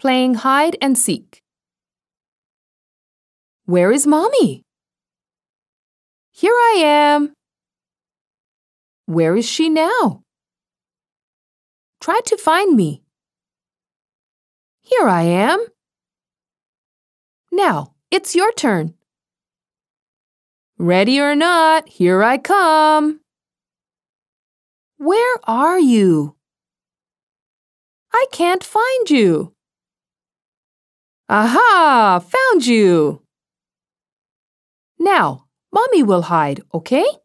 playing hide and seek. Where is mommy? Here I am. Where is she now? Try to find me. Here I am. Now, it's your turn. Ready or not, here I come. Where are you? I can't find you. Aha! Found you! Now, mommy will hide, okay?